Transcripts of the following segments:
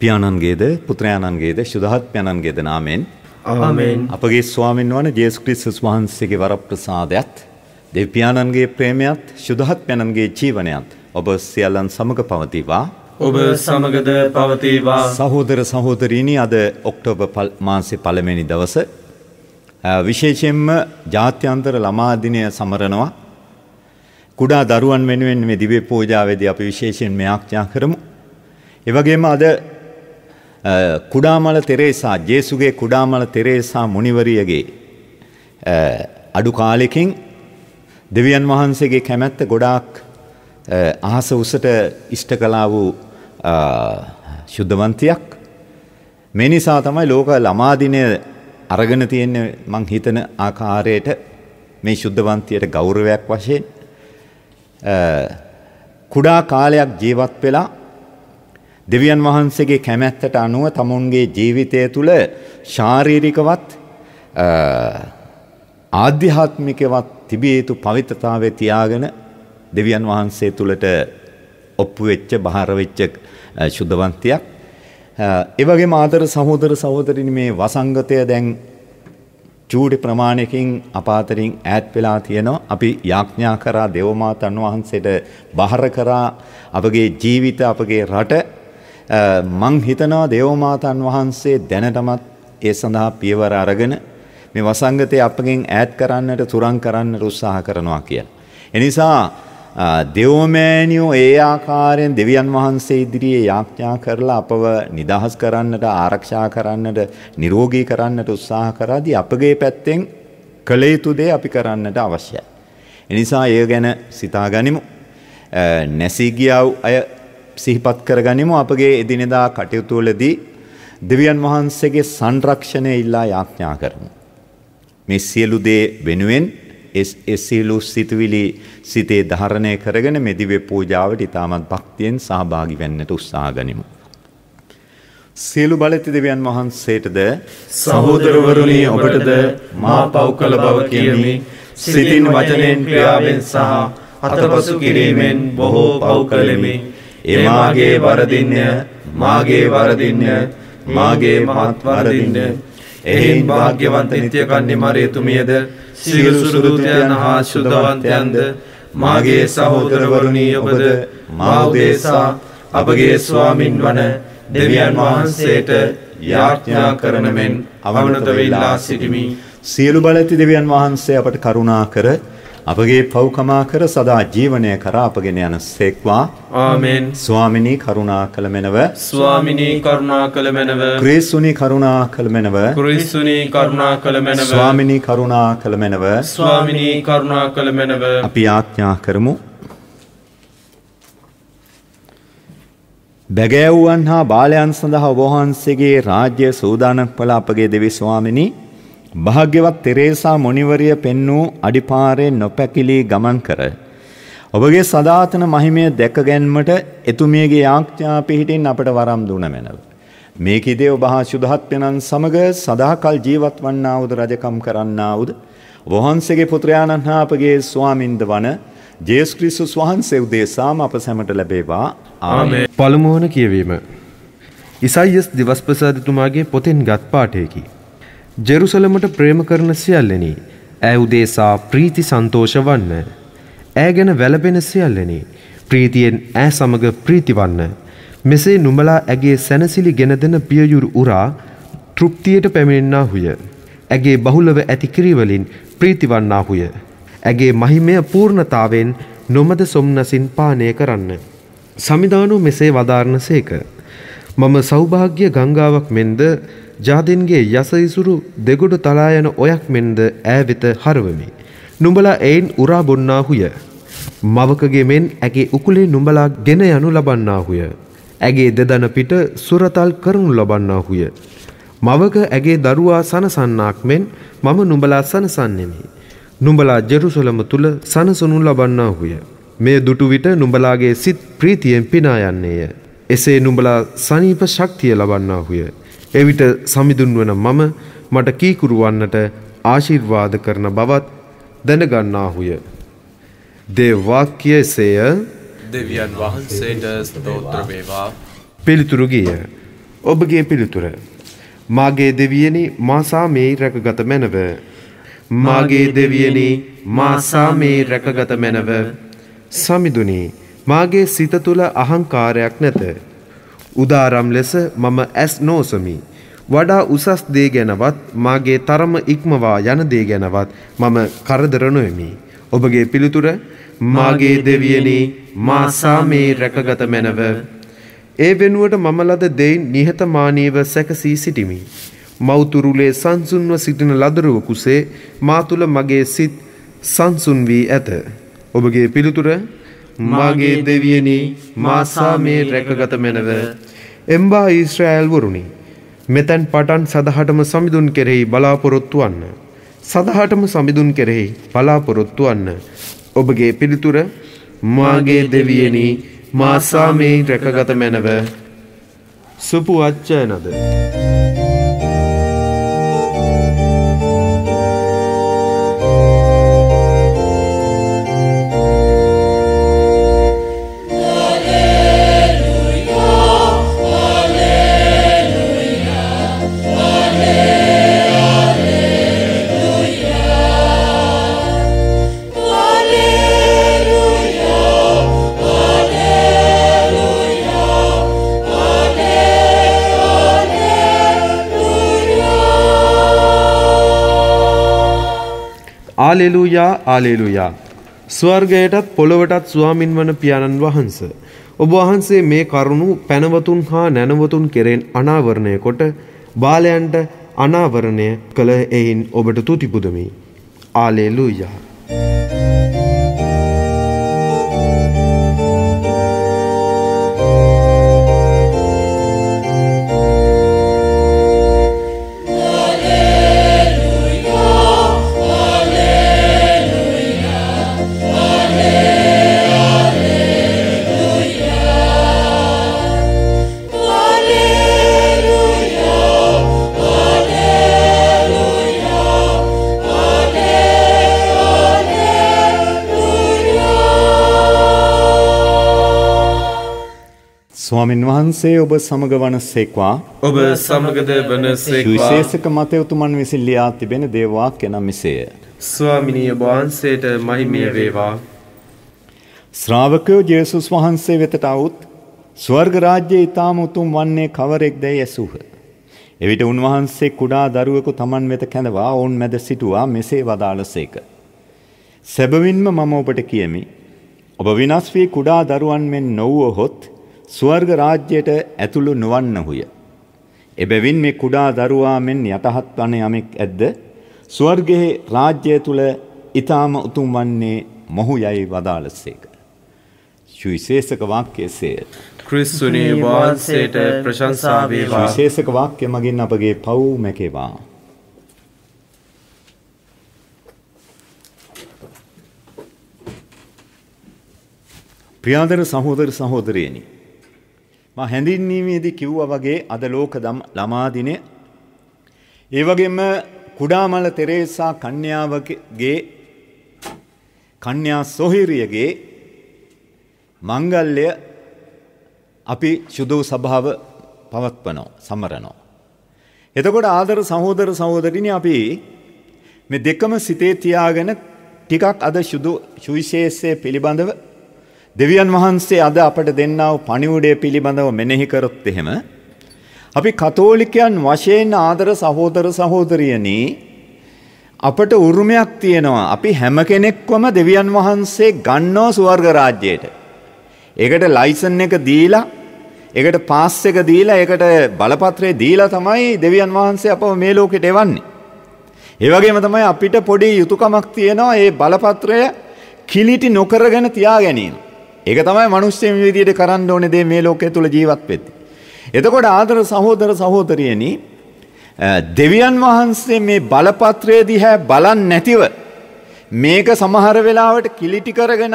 පියාණන්ගේද පුත්‍රයාණන්ගේද ශුදහත්පයණන්ගේද නාමෙන් අපගේ ස්වාමීන් වන ජේසු ක්‍රිස්තුස් වහන්සේගේ වරප්‍රසාදයත් දෙවිපියාණන්ගේ ප්‍රේමයත් ශුදහත්පයණන්ගේ ජීවනයත් ඔබ සියල්ලන් සමග පවතිවා ඔබ සමගද පවතිවා සහෝදර සහෝදරීනි අද ඔක්ටෝබර් මාසේ පළවෙනි දවස විශේෂයෙන්ම ජාත්‍යන්තර ළමා දිනය සමරනවා කුඩා දරුවන් වෙනුවෙන් මේ දිව්‍ය පූජාවේදී අපි විශේෂයෙන් මෙයාඥා කරමු එවගේම අද කුඩාමල තෙරේසා ජේසුගේ කුඩාමල තෙරේසා මුනිවරියගේ අඩු කාලෙකින් දෙවියන් වහන්සේගේ කැමැත්ත ගොඩාක් අහස උසට ඉෂ්ට කලා වූ ශුද්ධවන්තියක් මේ නිසා තමයි ලෝක ළමාදිනය අරගෙන තියෙන මං හිතන ආකාරයට මේ ශුද්ධවන්තියට ගෞරවයක් වශයෙන් කුඩා කාලයක් ජීවත් වෙලා දෙවියන් වහන්සේගේ කැමැත්තට අනුව තමුන්ගේ ජීවිතය තුළ ශාරීරිකවත් ආධ්‍යාත්මිකවත් තිබිය යුතු පවිත්‍රතාවය තියාගෙන දෙවියන් වහන්සේ තුළට ඔප්පු වෙච්ච බහර වෙච්ච සුද්ධවන්තියක්. ඒ වගේම ආදර සහෝදර සහෝදරිනි මේ වසංගතය දැන් චූටි ප්‍රමාණයකින් අපාතරින් ඈත් වෙලා තියෙනවා. අපි යාඥා කරා දේවමාතන් වහන්සේට බහර කරා අපගේ ජීවිත අපගේ රට මං හිතනවා දේවමාතන් වහන්සේ දැනටමත් ඒ සඳහා පියවර අරගෙන මේ වසංගතය අපගෙන් ඈත් කරන්නට තුරන් කරන්න උත්සාහ කරනවා කියන. එනිසා දෙවමෑනියෝ ඒ ආකාරයෙන් දෙවියන් වහන්සේ ඉදිරියේ යාඥා කරලා අපව නිදහස් කරන්නට ආරක්ෂා කරන්නට නිරෝගී කරන්නට උත්සාහ කරාදී අපගේ පැත්තෙන් කළ යුතු දේ අපි කරන්නට අවශ්‍යයි. එනිසා ඒ ගැන සිතා ගනිමු. නැසී ගියව අය සිහිපත් කරගනිමු අපගේ එදිනෙදා කටයුතුවලදී දෙවියන් වහන්සේගේ සංරක්ෂණය ඉල්ලා යාඥා කරමු. මේ සියලු දේ වෙනුවෙන් ඒ සියලු සිතුවිලි සිතේ ධාරණය කරගෙන මේ දිව්‍ය පූජාවට ඊටමත් භක්තියෙන් සහභාගී වෙන්නට උත්සාහ ගනිමු. සියලු බලති දෙවියන් වහන්සේටද සහෝදරවරුනි ඔබටද මා පව් කළ බව කියමි සිතින් වචනෙන් ක්‍රියාවෙන් සහ අතපසු කිරීමෙන් බොහෝ පව් කළෙමි ඒ මාගේ වරදින්න මාගේ වරදින්න මාගේ මහත් වරදින්න එහෙන් භාග්‍යවන්ත නිත්‍යකන්නේ මරේතුමියද සියලු සුරුතයන් හා ශුද්ධවන්තයන්ද මාගේ සහෝදරවරුණී ඔබද මා උදෙසා අපගේ ස්වාමින් වන දෙවියන් වහන්සේට යාඥා කරන මෙන් අවනත වෙලා සිටිමි සියලු බලඇති දෙවියන් වහන්සේ අපට කරුණා කර අපගේ පෞකමා කර සදා ජීවනය කරා අපගෙන යන සේක්වා ආමෙන් ස්වාමිනී කරුණා කළ මෙනව ස්වාමිනී කරුණා කළ මෙනව ක්‍රීස්තුනි කරුණා කළ මෙනව ක්‍රීස්තුනි කරුණා කළ මෙනව ස්වාමිනී කරුණා කළ මෙනව ස්වාමිනී කරුණා කළ මෙනව අපි ආඥා කරමු බැගෑවුවන් හා බාලයන් සඳහා ඔබවහන්සේගේ රාජ්‍ය සූදානම් කළ අපගේ දෙවි ස්වාමිනී භාග්‍යවත් තෙරේසා මොනිවරිය පෙන්වූ අඩිපාරේ නොපැකිලී ගමන් කර. ඔබගේ සදාතන මහිමය දැකගැන්මට එතුමියගේ යාක්ඥා පිහිටින් අපට වරම් දුන මැනව. මේකෙදේ ඔබහා ශුදහත්වනන් සමඟ සදාකල් ජීවත් වන්නාවුද රජකම් කරන්නාවුද. වහන්සේගේ පුත්‍රයාණන් හා අපගේ ස්වාමින්ද වන ජේස්ක්‍රිස්සුස් වහන්සේ උදේසාම අප සැමට ලැබේවා ආමේ පළමුුවන කියවීම. ඉසයිස් දිවස්පසාධතුමාගේ පොතෙන් ගත් පාටයකි. ජෙරුසලමට ප්‍රේම කරන සියල්ලෙනි. ඇය උදේසා ප්‍රීති සන්තෝෂ වන්න. ඇය ගැන වැළපෙන සියල්ලෙනි. ප්‍රීතියෙන් ඈ සමග ප්‍රීතිවන්න. මෙසේ නුඹලා ඇගේ සැනසිලි ගෙනදෙන පියයුරු උරා තෘප්තියට පැමිණෙන්නාහුය. ඇගේ බහුලව ඇති කිරිවලින් ප්‍රීතිවන්නාහුය. ඇගේ මහිමය පූර්ණතාවෙන් නොමද සොම්නසින් පානය කරන්න. සමිධානු මෙසේ වදාරණ සේක. මම සෞභාග්‍ය ගංගාවක් මෙන්ද ජාතින්ගේ යස ඉසුරු දෙගොඩු තලා යන ඔයක් මෙන්ද ඈ වෙත හරවමි. නුඹලා එයින් උරා බොන්නාහුය. මවකගේ මෙන් ඇගේ උකුලේ නුඹලා ගෙන යනු ලබන්නාහුය. ඇගේ දෙදන පිට සුරතල් කරනු ලබන්නාහුය. මවක ඇගේ දරුවා සනසන්නාක් මෙන් මම නුඹලා සනසන්නෙමි. නුඹලා ජෙරුසලම තුළ සනසනු ලබන්නාහුය. මේ දුටුවිට නුඹලාගේ සිත් ප්‍රීතියෙන් පිනා යන්නේය. එසේ නුඹලා සනීප ශක්තිය ලබන්නාහුය. එවිට සමිඳුන් වන මම මට කීකුරු වන්නට ආශිර්වාද කරන බවත් දැනගන්නාහුය. දේවාක්‍ය එසේය දෙවියන් වහන්සේට ස්තෝත්‍ර වේවා. පිළිතුරු ගිය ඔබගේ පිළිතුර මාගේ දෙවියනි මාසා මේ රැකගත මැනව මාගේ දෙවියනි මාසා මේ රැකගත මැනව සමිඳුනි මාගේ සිත තුළ අහංකාරයක් නැත උදාරම් ලෙස මම ඇස් නෝසමි. වඩා උසස් දේ ගැනවත් මාගේ තරම ඉක්මවා යන දේ ගැනවත් මම කරදර නොයමි. ඔබගේ පිළිතුර මාගේ දෙවියනි මා සාමේ රැකගත මැනව. ඒ වෙනුවට මම ලද දෙයින් නිහතමානීව සැකසී සිටිමි. මෞතුරුලේ සංසුන්ව සිටින ලදරුව කුසේ මා තුළ මගේ සිත් සංසුන් වී ඇත. ඔබගේ පිළිතුර මාගේ දෙවියනි මාසා මේ රැකගත මැනව එම්බා ඊශ්‍රායල් වරුනි මෙතැන් පටන් සදහටම සමිඳුන් කෙරෙහි බලාපොරොත්තු වන්න සදහටම සමිඳුන් කෙරෙහි බලාපොරොත්තු වන්න ඔබගේ පිළිතුර මාගේ දෙවියනි මාසා මේ රැකගත මැනව සුපු අච්චය නද. ආලෙලූයා ආලෙලූයා. ස්වර්ගයටත් පොළොවටත් ස්වාමින් වන පියාණන් වහන්ස. ඔබ වහන්සේ මේ කරුණු පැනවතුන් හා නැනවතුන් කෙරෙන් අනාවරණය කොට බාලයන්ට අනාවරණය කළ එයින් ඔබට තුතිපුදමි. ආලෙලූයා. ස්වාමින් වහන්සේ ඔබ සමග වනසේක්වා ඔබ සමගද වනසේක්වා විශේෂක මත උතුමන් විසින් ලියා තිබෙන දේවාක් එනම් මිසෙය. ස්වාමිනී ඔබ වහන්සේට මහිමය වේවා. ශ්‍රාවකයෝ ජේසුස් වහන්සේ වෙතට આવුත් ස්වර්ග රාජ්‍යය ඊටාම උතුම් වන්නේ කවරෙක්දැයි ඇසූහ. එවිට උන්වහන්සේ කුඩා දරුවෙකු Taman වෙත කැඳවා ඔවුන් මැද සිටුවා මෙසේ වදාළසේක. සැබවින්ම මම ඔබට කියමි ඔබ විනාශ වී කුඩා දරුවන් මෙන් නොවුවහොත් ස්වර්ග රාජ්‍යයට ඇතුළු නොවන්නහුය. එබැවින් මේ කුඩා දරුවා මෙන් යටහත් වන යමෙක් ඇද්ද ස්වර්ගෙහි රාජ්‍යය තුළ ඊ타ම උතුම් වන්නේ මොහු යයි වදාළසේක. සුවිශේෂක වාක්‍යයේසේය. ක්‍රිස්තුනි වහන්සේට ප්‍රශංසා වේවා. සුවිශේෂක වාක්‍ය මගින් අපගේ පව් මැකේවා. ප්‍රියාදර සහෝදර සහෝදරයනි මා හැඳින්වීමේදී කිව්වා වගේ අද ලෝක ළමා දිනේ ඒ වගේම කුඩාමල තෙරේසා කන්‍යාවගේ කන්‍යා සොහිරියගේ මංගල්‍ය අපි සුදු සභාව පවත්වනෝ සමරනෝ එතකොට ආදර සහෝදර සහෝදරිනි අපි මේ දෙකම සිතේ තියාගෙන ටිකක් අද සුදු සුවිශේෂයේ පිළිබඳව දෙවියන් වහන්සේ අද අපට දෙන්නාව පණිවුඩය පිළිබඳව මෙනෙහි කරොත් එහෙම අපි කතෝලිකයන් වශයෙන් ආදර සහෝදර සහෝදරියනි අපට උරුමයක් තියෙනවා අපි හැම කෙනෙක්වම දෙවියන් වහන්සේ ගන්නෝ ස්වර්ග රාජ්‍යයට. ඒකට ලයිසන් එක දීලා ඒකට පාස් එක දීලා ඒකට බලපත්‍රය දීලා තමයි දෙවියන් වහන්සේ අපව මේ ලෝකෙට එවන්නේ. ඒ වගේම තමයි අපිට පොඩි යුතුයකමක් තියෙනවා මේ බලපත්‍රය කිලිටි නොකරගෙන තියා ගැනීම. ඒක තමයි මනුෂ්‍ය විදියට කරන්න ඕනේ දේ මේ ලෝකයේ තුල ජීවත් වෙද්දී. එතකොට ආදර සහෝදර සහෝදරියනි දෙවියන් වහන්සේ මේ බලපත්‍රය දිහා බලන් නැතිව මේක සමහර වෙලාවට කිලිටි කරගෙන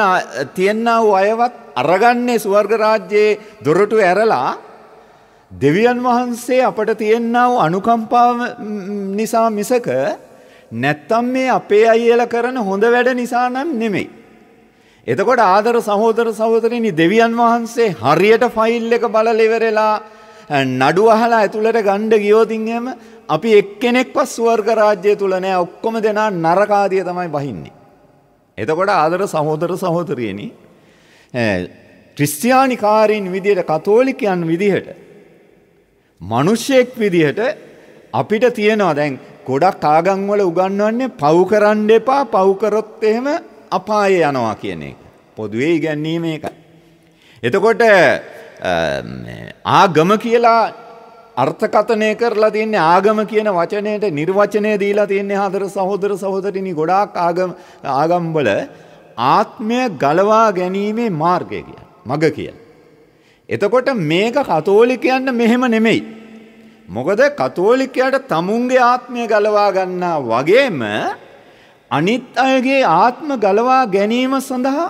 තියෙනා වූ අයවත් අරගන්නේ ස්වර්ග රාජ්‍යයේ දොරටු ඇරලා දෙවියන් වහන්සේ අපට තියෙනා වූ අනුකම්පාව නිසා මිසක නැත්තම් මේ අපේ අයියලා කරන හොඳ වැඩ නිසා නම් නෙමෙයි. එතකොට ආදර සහෝදර සහෝදරනි දෙවියන් වහන්සේ හරියට ෆයිල් එක බලලෙවරලා නඩු අහලා ඇතුළට ගණ්ඩ ගියෝතින්හම අපි එක්කෙනෙක්වත් ස්වර්ග රාජ්‍ය තුළ නෑ ඔක්කොම දෙනා නරකාදිය තමයි බහින්නේ. එතකොට ආදර සහෝදර සහෝදරයනි ක්‍රිස්තියානිකාරීන් විදියට කතෝලිකයන් විදිහට මනුෂ්‍යයෙක් විදිහට අපිට තියෙනවා දැන් ගොඩක් ආගංවල උගන්වන්නේ පව් කරන්න එපා පව්කරොත් එහෙම අපායේ යනවා කියන එක. පොදුවේ ඉගැන්වීම ඒකයි. එතකොට ආගම කියලා අර්ථකථනය කරලා තියන්නේ ආගම කියන වචනයට නිර්වචනය දීලා තියන්නේ හදර සහෝදර සහෝදරිනි ගොඩාක් ආගම ආගම්වල ආත්මය ගලවා ගැනීමේ මාර්ගය කිය මග කිය. එතකොට මේක කතෝලිකයන්න මෙහෙම නෙමෙයි. මොකද කතෝලිකයට තමුන්ගේ ආත්මය ගලවා ගන්නා වගේම අනිත් අයගේ ආත්ම ගලවා ගැනීම සඳහා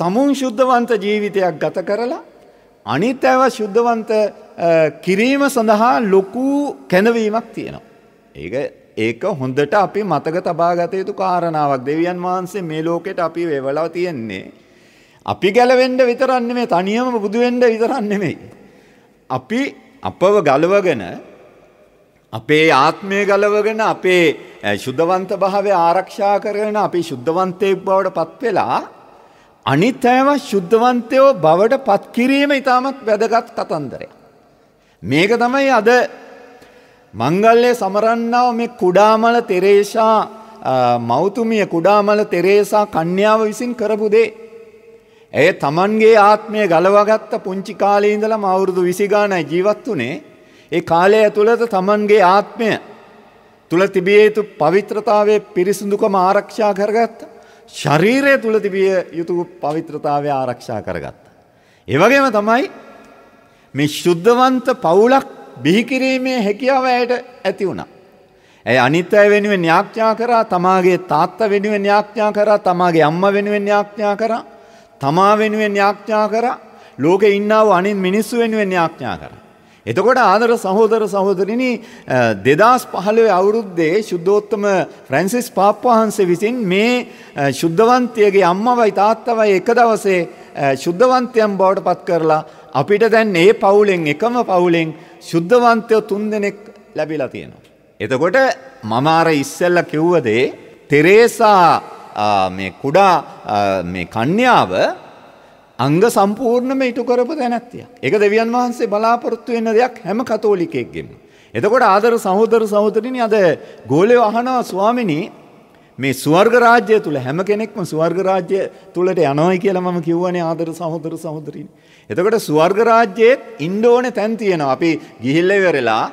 තමුන් ශුද්ධවන්ත ජීවිතයක් ගත කරලා අනිත් ඇව ශුද්ධවන්ත කිරීම සඳහා ලොකු කැනවීමක් තියෙනවා. ඒක ඒක හොඳට අපි මතක තබාගත යුතු කාරණාවක් දෙවියන් වහන්සේ මේ ලෝකෙට අපි වෙවලව තියෙන්නේ. අපි ගැලවෙන්ඩ විතරන්නේ මේ තනියම බුදුවෙන්ඩ විතරන්නෙමෙයි. අපි අපව ගලවගෙන අපේ ආත්මය ගලවගෙන අපේ ශුද්ධවන්ත භාවය ආරක්ෂා කරගෙන අපි ශුද්ධවන්තයෙක් බවට පත්වෙලා අනිත් අයව ශුද්ධවන්තයෝ බවට පත්කිරීම ඉතාමත් වැදගත් කතන්දරය. මේක තමයි අද මංගල්ලය සමරන්නාව මේ කුඩාමල තෙරේෂා මෞතුමිය කුඩාමල තෙරේසා කන්‍යාව විසින් කරපු දේ. ඇය තමන්ගේ ආත්මය ගලවගත්ත පුංචි කාලේ ඉඳලා අවුරුදු විසිගානයි ජීවත් වනේ ඒ කාලය ඇතුළත තමන්ගේ ආත්මය තුළ තිබිය යුතු පවිත්‍රතාවේ පිරිසිදුකම ආරක්ෂා කරගත්ත. ශරීරය තුළ තිබිය යුතු පවිත්‍රතාවය ආරක්ෂා කරගත්ත. එවගේම තමයි මේ ශුද්ධවන්ත පවුලක් බිහිකිරීමේ හැකියාව ඇයට ඇති වුණා. ඇය අනිත්‍ය වෙනුවෙන් න්‍යාඥා කරා තමාගේ තාත්ත වෙනුවෙන් න්‍යාඥා කරා තමාගේ අම්ම වෙනුවෙන් න්‍යාඥා කරා තමා වෙනුවෙන් න්‍යාඥා කරා ලෝකේ ඉන්නා වූ අනිත් මිනිස්සු වෙනුවෙන් න්‍යාඥා කරා එතකොට ආදර සහෝදර සහෝදරනි දෙදස් පහළොව අවුරුද්දේ ශුද්ධෝත්තම ෆ්‍රැන්සිස් පාප්වහන්සේ විසින් මේ ශුද්ධවන්තයගේ අම්මවයි තාත්තවයි එක දවසේ ශුද්ධවන්තයම් බවට පත් කරලා අපිට දැන් ඒ පවුලෙන් එකම පවුලෙන් ශුද්ධවන්තයෝ තුන් දෙනෙක් ලැබිලා තියෙනවා. එතකොට මම අර ඉස්සෙල්ල කිව්වදේ තෙරේසා මේ කුඩා මේ කන්‍යාව අංග සම්පූර්ණම ඉටු කරපු තැනැත්තියක්. ඒක දෙවියන් වහන්සේ බලාපොරොත්තු වෙන දෙයක් හැම කතෝලිකයෙක්ගෙම. එතකොට ආදර සහෝදර සහෝදරිනි අද ගෝලය අහනවා ස්වාමිනි මේ ස්වර්ග රාජ්‍ය තුල හැම කෙනෙක්ම ස්වර්ග රාජ්‍ය තුලට යනවායි කියලා මම කියවනේ ආදර සහෝදර සහෝදරිනි. එතකොට ස්වර්ග රාජ්‍යයේ ඉන්න ඕනේ තැන් තියෙනවා. අපි ගිහිල්ලා ඉවරලා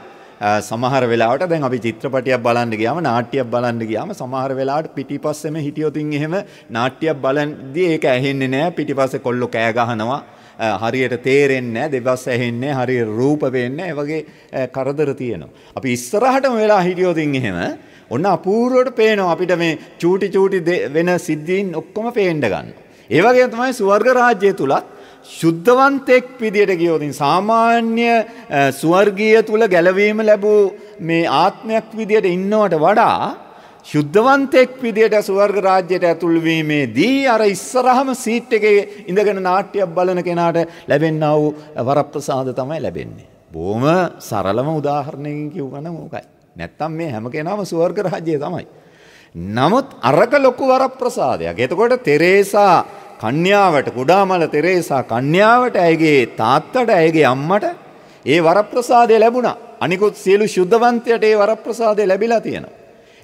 සමහර වෙලාවට දැන් අපි චිත්‍රපටියක් බලන්න ගියාම නාට්‍යයක් බලන්න ගියාම සමහර වෙලාවට පිටිපස්සෙම හිටියොතින් එහෙම නාට්‍යයක් බලන්දී ඒක ඇහෙන්නේ නැහැ පිටිපස්සේ කොල්ලෝ කෑ ගහනවා හරියට තේරෙන්නේ දෙබස් ඇහෙන්නේ හරි රූප වෙන්නේ වගේ කරදර තියෙනවා. අපි ඉස්සරහටම වෙලා හිටියොතින් එහෙම ඔන්න අපූර්වට පේනවා අපිට මේ චූටි චූටි වෙන සිද්ධීන් ඔක්කොම පේන්න ගන්න. ඒ වගේ තමයි ස්වර්ග රාජ්‍ය තුලත් ශුද්ධවන්තෙක් විදියට ගියෝතින් සාමාන්‍ය ස්වර්ගීය තුළ ගැලවීම ලැබූ මේ ආත්මයක් විදියට ඉන්නවට වඩා ශුද්ධවන්තෙක් විදියට ස්වර්ග රාජ්‍යයට ඇතුල්වීමේදී අර ඉස්සරහම සීට් එකේ ඉඳගෙන නාට්‍යයක් බලන කෙනාට ලැබෙන්නා වූ වරප්‍රසාද තමයි ලැබෙන්නේ. බොහොම සරලම උදාහරණයකින් කිව් ගන මෝකයි. නැත්තම් මේ හැම කෙනාම ස්වර්ග රාජ්‍යය තමයි. නමුත් අරක ලොකු වර ප්‍රසාදයක්. එතකොට තෙරේසා කන්‍යාවට කුඩාමල තෙරේසා කන්‍යාවට ඇයගේ තාත්තට ඇයගේ අම්මට ඒ වරප්‍රසාදය ලැබුණා. අනිකුත් සියලු ශුද්ධවන්තයට ඒ වරප්‍රසාදය ලැබිලා තියෙනවා.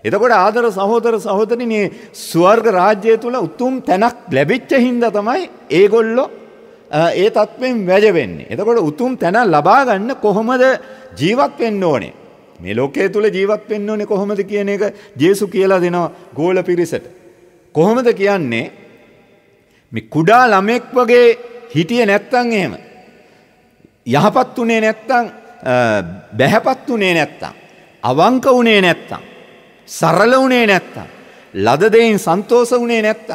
එතකොට ආදර සහෝදර සහෝදරිනේ ස්වර්ග රාජ්‍යය තුල උතුම් තැනක් ලැබිච්ච හින්දා තමයි ඒගොල්ලෝ ඒ තත්වෙන් වැජවෙන්නේ. එතකොට උතුම් තැන ලබා ගන්න කොහොමද ජීවත් වෙන්න ඕනේ? මේ ලෝකයේ තුල ජීවත් වෙන්න ඕනේ කොහොමද කියන එක ජේසු කියලා දෙනවා ගෝල පිරිසට. කොහොමද කියන්නේ? මේ කුඩා ළමෙක් වගේ හිටිය නැත්තං එහෙම. යහපත් වනේ නැත්තං බැහැපත් වනේ නැත්තං. අවංක වනේ නැත්තං. සරල වනේ නැත්තං. ලද දෙයින් සන්තෝෂ වනේ නැත්තං.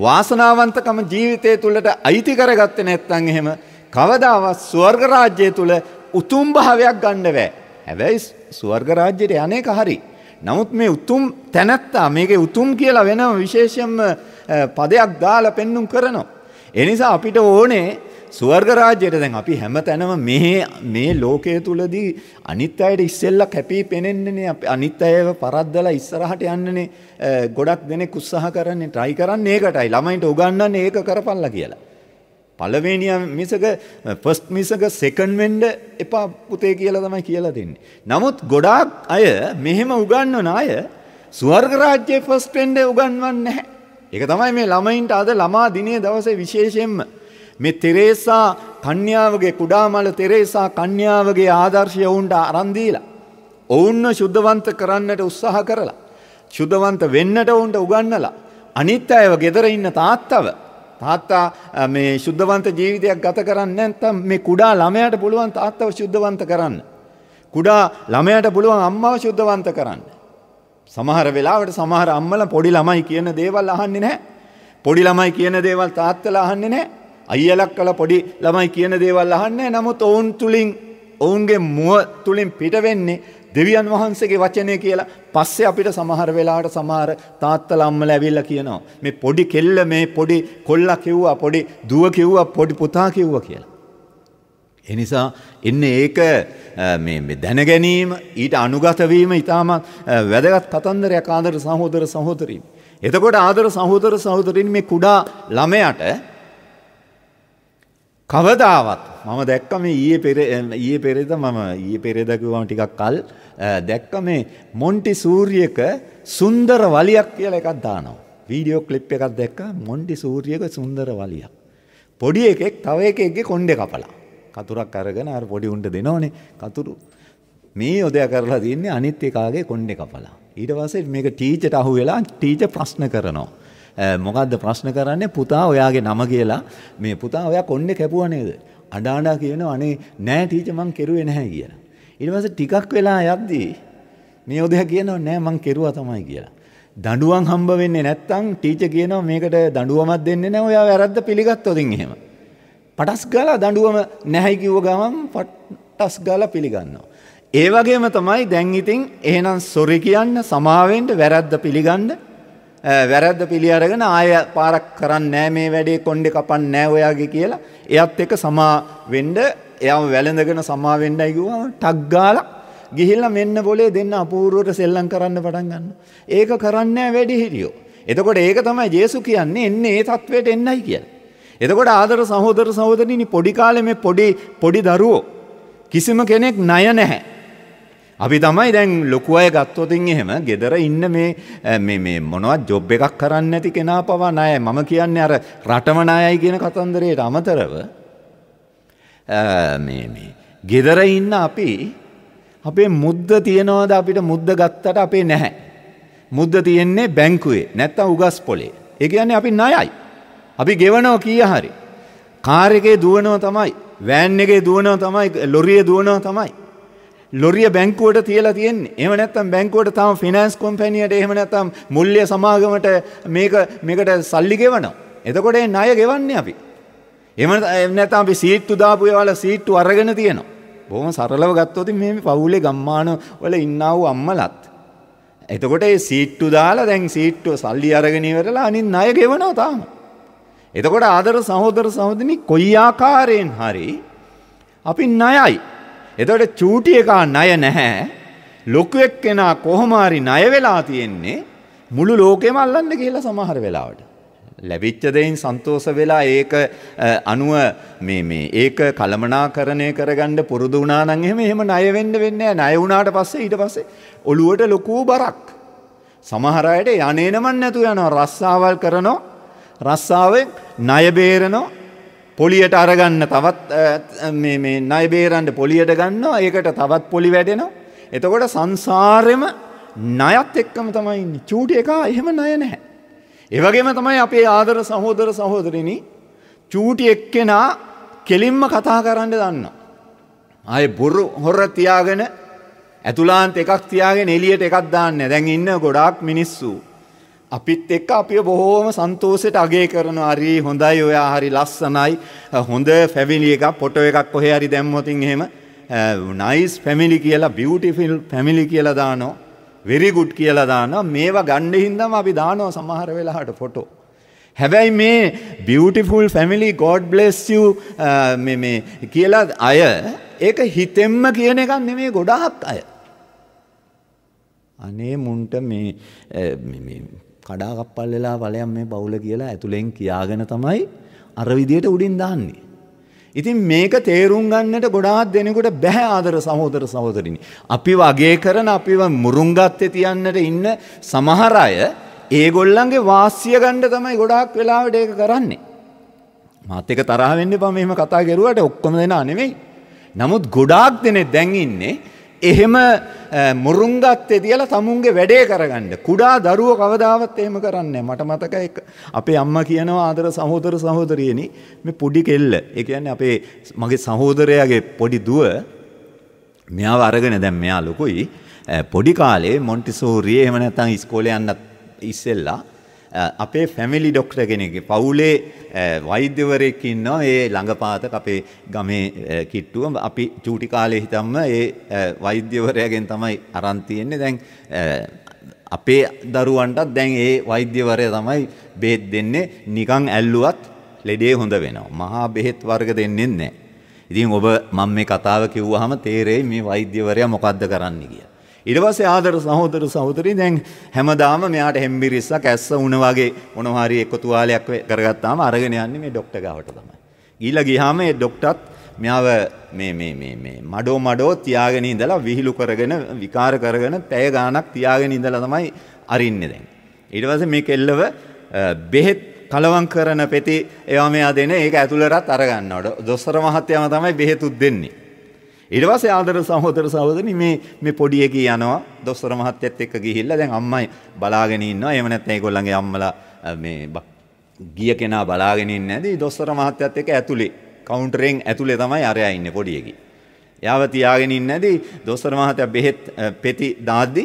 වාසනාවන්තකම ජීවිතය තුළට අයිති කරගත්තේ නැත්තං එහෙම කවදාවත් ස්වර්ග රාජ්‍යය තුළ උතුම් භාවයක් ගන්න බෑ. හැබැයි ස්වර්ග රාජ්‍යයට යන්නේ හරි. නමුත් මේ උතුම් තැනැත්තා මේකේ උතුම් කියලා වෙනම විශේෂයෙන්ම පදයක් දාලා පෙන්눔 කරනවා. ඒ නිසා අපිට ඕනේ ස්වර්ග රාජ්‍යයට දැන් අපි හැමතැනම මේ මේ ලෝකය තුලදී අනිත් අයට ඉස්සෙල්ලා කැපී පෙනෙන්නනේ අපි අනිත් අයව පරද්දලා ඉස්සරහට යන්නනේ ගොඩක් දෙනෙක් උත්සාහ කරන්නේ try කරන්නේ ඒකටයි ළමයින්ට උගන්වන්නේ ඒක කරපල්ලා කියලා. පළවෙනිය මිසක ෆස්ට් මිසක සෙකන්ඩ් වෙන්න එපා පුතේ කියලා තමයි කියලා දෙන්නේ. නමුත් ගොඩාක් අය මෙහෙම උගන්වන අය ස්වර්ග රාජ්‍යයේ ෆස්ට් වෙන්න උගන්වන්නේ නැහැ. ඒක තමයි මේ ළමයින්ට අද ළමා දිනේ දවසේ විශේෂයෙන්ම මේ තෙරේසා කන්‍යාවගේ කුඩාමල තෙරේසා කන්‍යාවගේ ආදර්ශය ඔවුන්ට අරන් දීලා ඔවුන්ව සුද්ධවන්ත කරන්නට උත්සාහ කරලා සුද්ධවන්ත වෙන්නට ඔවුන්ට උගන්නලා අනිත් අයව gedara ඉන්න තාත්තව තාත්තා මේ සුද්ධවන්ත ජීවිතයක් ගත කරන්නේ නැත්නම් මේ කුඩා ළමයාට පුළුවන් තාත්තව සුද්ධවන්ත කරන්න කුඩා ළමයාට පුළුවන් අම්මාව සුද්ධවන්ත කරන්න සමහර වෙලාවට සමහර අම්මල පොඩි ළමයි කියන දේවල් අහන්නේ නැහැ. පොඩි ළමයි කියන දේවල් තාත්තලා අහන්නේ නැහැ. අයියලක් කළ පොඩි ළමයි කියන දේවල් අහන්නේ නමුත් ඔවුන් තුලින් ඔවුන්ගේ මුව තුලින් පිට වෙන්නේ දෙවියන් වහන්සේගේ වචනය කියලා පස්සේ අපිට සමහර වෙලාට සමහර තාත්තල අම්මල ඇවිල්ලා කියනවා මේ පොඩි කෙල්ල මේ පොඩි කොල්ලා කිව්වා පොඩි දුව කිව්වා පොඩි පුතා කිව්වා කියලා එනිසා එන්න ඒක දැනගැනීම ඊට අනුගතවීම ඉතාම වැදගත් කතන්දරයක් ආදර සහෝදර සහෝදරීම. එතකොට ආදර සහෝදර සහෝදරින් මේ කුඩා ළමයට කවදාවත් මම දැක්ක මේ ඊයේ පෙරේද මම ඊයේ පෙරේදකිවම ටිකක් කල් දැක්ක මේ මොන්ටි සූර්යක සුන්දර වලියක් කියලා එකක් දානවා. වීඩියෝ ක්ලිප් එකක් දැක්ක මොන්ටි සූර්යක සුන්දර වලියක්. පොඩි එකෙක් තව එකෙක්ගේ කොණ්ඩේ කපලා. කතුරක් අරගෙන අර පොඩි උන්ට දෙනවනේ කතුරු මේ යොදය කරලා තියන්නේ අනිත් එකාගේ කොණ්ඩේ කපලා. ඊට පස්සේ මේක ටීචට අහු වෙලා ටීච ප්‍රශ්න කරනවා. මොකද්ද ප්‍රශ්න කරන්නේ පුතා ඔයාගේ නම කියලා මේ පුතා ඔයා කොණ්ඩේ කැපුවා නේද? අඩාඩා කියනවා අනේ නෑ ටීච මං කෙරුවේ නැහැ කියලා. ඊට පස්සේ ටිකක් වෙලා යද්දී මේ යොදය කියනවා නෑ මං කෙරුවා තමයි කියලා. දඬුවම් හම්බ වෙන්නේ නැත්තම් ටීචර් කියනවා මේකට දඬුවමක් දෙන්නේ නැහැ ඔයා වැරද්ද පිළිගත්තොතින් එහෙම. පටස් ගාලා දඬුවම නැහැ කිව්ව ගමන් පටස් ගාලා පිළිගන්නවා. ඒ වගේම තමයි දැන් ඉතින් එහෙනම් සොරි කියන්න සමාවෙන්න වැරද්ද පිළිගන්න වැරද්ද පිළි අරගෙන ආය පාරක් කරන්නේ නැහැ මේ වැඩේ කොණ්ඩේ කපන්නේ නැහැ ඔයාගේ කියලා එයත් එක්ක සමා වෙන්න එයාම වැළඳගෙන සමා වෙන්නයි කිව්වම ටක් ගාලා ගිහිල්ලා මෙන්න બોලේ දෙන්න අපූර්වට සෙල්ලම් කරන්න පටන් ගන්නවා. ඒක කරන්නේ වැඩිහිරියෝ. එතකොට ඒක තමයි ජේසු කියන්නේ එන්නේ ඒ தത്വෙට එන්නයි කියලා. එතකොට ආදර සහෝදර සහෝදරිනි පොඩි කාලේ මේ පොඩි පොඩි දරුවෝ කිසිම කෙනෙක් ණය නැහැ. අපි තමයි දැන් ලොකු අය ගත්තොතින් එහෙම ගෙදර ඉන්න මේ මේ මොනවත් ජොබ් එකක් කරන්න නැති කෙනා පවා ණය. මම කියන්නේ අර රටම ණයයි කියන කතන්දරයට අමතරව මේ මේ ගෙදර ඉන්න අපි අපේ මුද්ද තියනවාද අපිට මුද්ද ගත්තට අපේ නැහැ. මුද්ද තියෙන්නේ බැංකුවේ නැත්තම් උගස් පොලේ. ඒ කියන්නේ අපි ණයයි. අපි ගෙවනෝ කීය හරි. කාරකේ දුවනව තමයි. වෑන් එකේ දුවනව තමයි ලොරිය දුවනව තමයි. ලොරිය බැංකුවට තියලා තියෙන්නේ. එහෙම නැත්නම් බැංකුවට තාම ෆිනෑන්ස් කම්පැනියට එහෙම නැත්නම් මුල්‍ය සමාගමට මේක මේකට සල්ලි ගෙවනවා. එතකොට ඒ ණය ගෙවන්නේ අපි. එහෙම නැත්නම් අපි සීට්ටු දාපු ඒවාල සීට්ටු අරගෙන තියෙනවා. බොහොම සරලව ගත්තොත් මේ පවුලේ ගම්මාන වල ඉන්නා වූ අම්මලත් එතකොට ඒ සීට්ටු දාලා දැන් සීට්ටුව සල්ලි අරගෙන ඉවරලා අනිත් ණය ගෙවනවා තාම. එතකොට ආදර සහෝදර සහෝදරනි කොයි ආකාරයෙන් හරි අපි ණයයි. එතකොට චූටි එකා ණය නැහැ. ලොකු එක්කෙනා කොහොම හරි ණය වෙලා තියෙන්නේ මුළු ලෝකෙම අල්ලන්න කියලා සමහර වෙලාවට. ලැබිච්ච දෙයින් සන්තෝෂ වෙලා ඒක අනුව මේ මේ ඒක කළමනාකරණය කරගන්න පුරුදු වුණා නම් එහෙම එහෙම ණය වෙන්න වෙන්නේ නැහැ. ණය වුණාට පස්සේ ඊට පස්සේ ඔළුවට ලොකු බරක්. සමහර අයට යන්නේ නමන් නැතුව යනවා රස්සාවල් කරනවා රස්සාාවෙන් නයබේරනවා පොලියට අරගන්න තවත් නයබේරන්ට පොලියට ගන්නවා ඒකට තවත් පොලි වැඩෙනවා. එතකොට සංසාරෙම නයත් එක්කම තමයි චූටි එක එහෙම නය නැහැ. ඒවගේම තමයි අපේ ආදර සහෝදර සහෝදරනි චූටි එක්කෙනා කෙලින්ම කතා කරන්න දන්න. අය බොරු හොර තියාගෙන ඇතුලාන්ත එකක් තියාගෙන එලියට එකක් දාන්න දැන් ඉන්න ගොඩාක් මිනිස්සූ අපිත් එක්ක අපිව බොහෝම සන්තෝෂයට අගය කරනවා. හරි හොඳයි ඔයා හරි ලස්සනයි. හොඳ ෆැමිලි එකක් ෆොටෝ එකක් කොහේ හරි දැම්මොත් එහෙම නයිස් ෆැමිලි කියලා බියුටිෆුල් ෆැමිලි කියලා දානවා. වෙරි ගුඩ් කියලා දානවා. මේවා ගන්න හින්දාම අපි දානවා සමහර වෙලාවට ෆොටෝ. හැබැයි මේ බියටිෆුල් ෆැමිලි ගෝඩ් බ්ලෙස්යු කියලා අය ඒක හිතෙම්ම කියන එකක් නෙමේ ගොඩාහත් අය. අනේ මුන්ට මේ කඩා කප්පල් වෙලා ඵලයන් මේ බවුල කියලා ඇතුලෙන් කියාගෙන තමයි අර විදියට උඩින් දාන්නේ. ඉතින් මේක තේරුම් ගන්නට ගොඩාක් දෙනෙකුට බෑ ආදර සහෝදර සහෝදරිනි. අපිව අගේ කරන අපිව මුරුංගත්තේ තියන්නට ඉන්න සමහර අය ඒගොල්ලන්ගේ වාසිය ගන්න තමයි ගොඩාක් වෙලාවට ඒක කරන්නේ. මාත් එක තරහ වෙන්න එපා මෙහෙම කතා කරුවාට ඔක්කොම දෙනා නෙමෙයි. නමුත් ගොඩාක් දෙනෙක් දැන් ඉන්නේ එහෙම මුරුන්ගත්තේ තියලා තමුන්ගේ වැඩේ කරගන්න. කුඩා දරුව කවදාවත් එහෙම කරන්නේ මට මතක එක අපේ අම්මා කියනවා ආදර සහෝදර සහෝදරියනි මේ පොඩි කෙල්ල. ඒ කියන්නේ අපේ මගේ සහෝදරයාගේ පොඩි දුව මෙයාව අරගෙන දැන් මෙයා ලොකුයි. පොඩි කාලේ මොන්ටිසෝරියේ එහෙම නැත්නම් ඉස්කෝලේ යන්න ඉස්සෙල්ලා අපේ ෆැමිලි ඩොක්ටර් කෙනෙක්ගේ පවුලේ වෛද්‍යවරයෙක් ඉන්නවා ඒ ළඟපාතක අපේ ගමේ කිට්ටුව අපි චූටි කාලේ හිතම්ම ඒ වෛද්‍යවරයාගෙන් තමයි අරන් තියෙන්නේ දැන් අපේ දරුවන්ටත් දැන් ඒ වෛද්‍යවරය තමයි බෙහෙත් දෙන්නේ නිකං ඇල්ලුවත් ලෙඩේ හොඳ වෙනවා. මහා බෙහෙත් වර්ග දෙන්නේ නැහැ. ඉතින් ඔබ මම මේ කතාව කිව්වහම තේරෙයි මේ වෛද්‍යවරයා මොකද්ද කරන්න කියලා. ඊට පස්සේ ආදර සහෝදර සහෝදරි දැන් හැමදාම මෙයාට හෙම්බිරිස්සක් ඇස්ස වුණ වගේ මොනවා හරි එක තුවාලයක් කරගත්තාම අරගෙන යන්නේ මේ ડોක්ටර් ගාවට තමයි. ගිහිල්ලා ගියාම මේ ડોක්ටරත් මෙයාව මේ මේ මේ මේ මඩෝ මඩෝ තියාගෙන ඉඳලා විහිළු කරගෙන විකාර කරගෙන පැය ගාණක් තියාගෙන ඉඳලා තමයි අරින්නේ දැන්. ඊට පස්සේ මේ කෙල්ලව බෙහෙත් කලවම් කරන පෙති ඒවා මෙයා දෙන ඒක ඇතුළටත් අර ගන්නවට. දොස්තර මහත්තයාම තමයි බෙහෙතුත් දෙන්නේ. ඊට පස්සේ ආදර සහෝදර සහෝදරනි මේ මේ පොඩි එකේ යනවා දොස්තර මහත්තයත් එක්ක ගිහිල්ලා දැන් අම්මයි බලාගෙන ඉන්නවා. එහෙම නැත්නම් ඒගොල්ලන්ගේ අම්මලා මේ ගිය කෙනා බලාගෙන ඉන්නේ නැදී දොස්තර මහත්තයත් එක්ක ඇතුලේ කවුන්ටරෙන් ඇතුලේ තමයි අරයා ඉන්නේ පොඩි එකේ. යාව තියාගෙන ඉන්නේදී දොස්තර මහත්තයා බෙහෙත් පෙති දාද්දි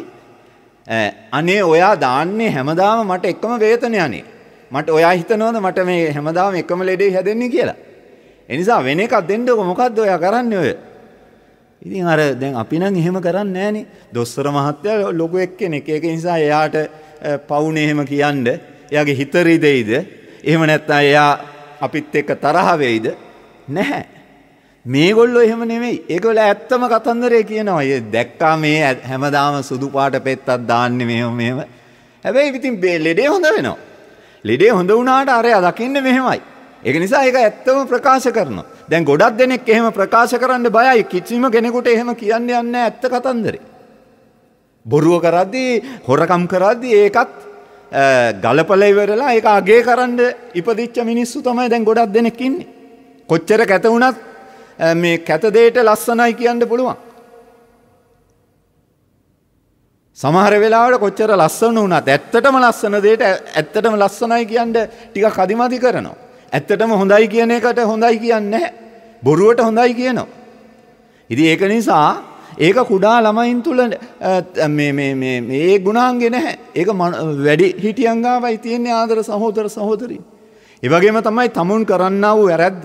අනේ ඔයා දාන්නේ හැමදාම මට එකම වේතනයනේ මට ඔයා හිතනවද මට මේ හැමදාම එකම ලෙඩේ හැදෙන්නේ කියලා එනිසා වෙන එකක් දෙන්නකො මොකද්ද ඔයා කරන්නේ ඔය ඉතින් අර දැන් අපි නම් එහෙම කරන්නේ නැහනේ. දොස්තර මහත්තයා ලොකු එක්කෙනෙක්. ඒක නිසා එයාට පවුන එහෙම කියන්න එයාගේ හිත රිදෙයිද? එහෙම නැත්නම් එයා අපිත් එක්ක තරහ වෙයිද? නැහැ. මේගොල්ලෝ එහෙම නෙමෙයි. ඒගොල්ල ඇත්තම කතන්දරේ කියනවා. ඒ දැක්කා මේ හැමදාම සුදු පාට පෙත්තක් දාන්නේ මෙහෙම මෙහෙම. හැබැයි ඉතින් ලෙඩේ හොඳ වෙනවා. ලෙඩේ හොඳ වුණාට අරයා දකින්නේ මෙහෙමයි. ඒක නිසා ඒක ඇත්තම ප්‍රකාශ කරනවා. දැන් ගොඩක් දෙනෙක් එහෙම ප්‍රකාශ කරන්න බයයි. කිසිම කෙනෙකුට එහෙම කියන්න යන්නේ ඇත්ත කතන්දරේ. බොරුව කරද්දී හොරකම් කරද්දී ඒකත් ගලපල ඉවරලා ඒක අගේ කරන්න ඉපදිච්ච මිනිස්සු තමයි දැන් ගොඩක් දෙනෙක් ඉන්නේ. කොච්චර කැත වුණත් මේ කැත දෙයට ලස්සනයි කියන්න පුළුවන්. සමහර වෙලාවට කොච්චර ලස්සන වුණත් ඇත්තටම ලස්සන දෙයට ඇත්තටම ලස්සනයි කියන්න ටිකක් අදිමදි කරනවා. ඇත්තටම හොඳයි කියන එකට හොඳයි කියන්නේ බොරුවට හොඳයි කියනවා. ඉතින් ඒක නිසා ඒක කුඩා ළමයින් තුල මේ ගුණාංගේ නැහැ. ඒක වැඩි හිටියන් ගාවයි තියෙන්නේ ආදර සහෝදර සහෝදරි. ඒ වගේම තමයි තමුන් කරන්නා වූ වැරද්ද.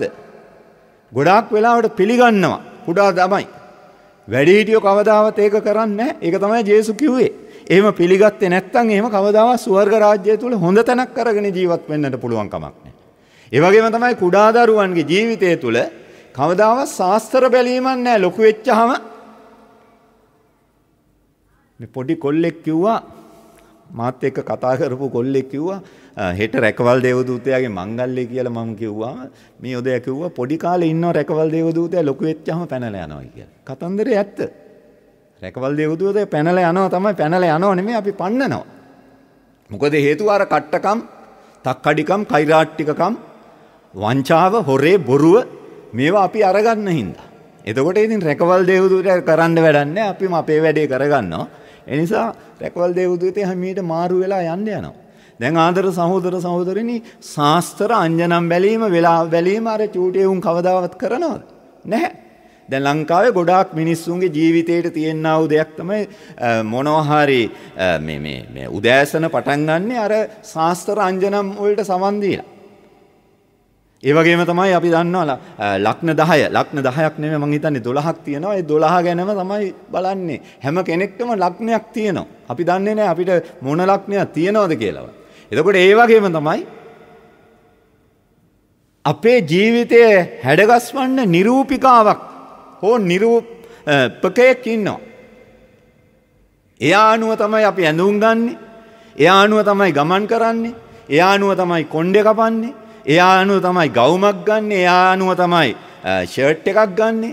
ගොඩාක් වෙලාවට පිළිගන්නවා. කුඩා ළමයි. වැඩි හිටියෝ කවදාවත් ඒක කරන්නේ නැහැ. ඒක තමයි ජේසු කිව්වේ. එහෙම පිළිගත්තේ නැත්නම් එහෙම කවදාවත් ස්වර්ග රාජ්‍යය තුල හොඳ තැනක් අරගෙන ජීවත් වෙන්නට පුළුවන් කමක් නැහැ. ඒ වගේම තමයි කුඩා දරුවන්ගේ ජීවිතය තුළ කවදාවත් ශාස්ත්‍ර බැලීමක් නැහැ ලොකු වෙච්චාම මේ පොඩි කොල්ලෙක් කිව්වා මාත් එක්ක කතා කරපු කොල්ලෙක් කිව්වා හෙට රැකවල් දේවදූතයාගේ මංගල්‍යය කියලා මම කිව්වාම මේ ඔදයා කිව්වා පොඩි කාලේ ඉන්න රැකවල් දේවදූතයා ලොකු වෙච්චාම පැනලා යනවා කියලා. කතන්දරේ ඇත්ත. රැකවල් දේවදූතයා පැනලා යනවා තමයි පැනලා යනවා නෙමෙයි අපි පන්නනවා. මොකද හේතුව අර කට්ටකම්, තක්කඩිකම්, කෛරාට්ටිකකම් වංචාව හොරේ බොරුව මේවා අපි අරගන්න හින්දා. එතකොට ඉතින් රැකවල් දේවදූතය කරන්න වැඩන්නේ අපිම අපේ වැඩේ කරගන්නවා. ඒ නිසා රැකවල් දේවදූතය හැමීට මාරු වෙලා යන්න යනවා. දැන් ආදර සහෝදර සහෝදරනි ශාස්ත්‍ර අංජනම් බැලීම වෙලා බැලීම අර චූටේවුන් කවදාවත් කරනවද? නැහැ. දැන් ලංකාවේ ගොඩාක් මිනිස්සුන්ගේ ජීවිතේට තියෙනා වූ දෙයක් තමයි මොනවහරි මේ මේ උදෑසන පටන් ගන්නෙ අර ශාස්ත්‍ර අංජනම් වලට සමන් දීලා. ඒවගේම තමයි අපි දන්නවල ලක්න දහය ලක්න දහයක් නෙම මංහිතන්නේ දොළහක් තියෙනවා ඒ දොළහ ගැනම තමයි බලන්නේ හැම කෙනෙක්ටම ලක්නයක් තියෙනවා. අපි දන්නේ නෑ අපිට මොන ලක්නයක් තියෙනවද කියලව. එතකොට ඒවගේම තමයි අපේ ජීවිතය හැඩගස්වන්න නිරූපිකාවක් හෝ නිරූපකයෙක් ඉන්නවා. එයා අනුව තමයි අපි ඇඳුම් ගන්නේ එයා අනුව තමයි ගමන් කරන්නේ එයා අනුව තමයි කොණ්ඩ කපන්නේ එයා අනුව තමයි ගවුමක් ගන්න එයා අනුව තමයි ෂර්ට් එකක් ගන්නේ